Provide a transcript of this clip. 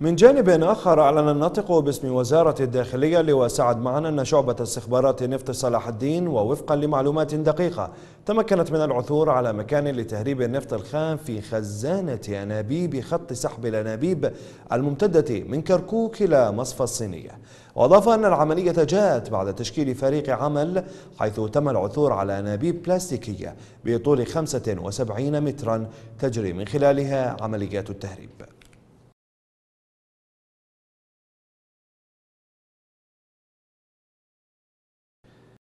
من جانب آخر أعلن الناطق باسم وزارة الداخلية لواء سعد معنا أن شعبة استخبارات نفط صلاح الدين ووفقا لمعلومات دقيقة تمكنت من العثور على مكان لتهريب النفط الخام في خزانة أنابيب خط سحب الأنابيب الممتدة من كركوك إلى مصفى الصينية وأضاف أن العملية جاءت بعد تشكيل فريق عمل حيث تم العثور على أنابيب بلاستيكية بطول 75 مترا تجري من خلالها عمليات التهريب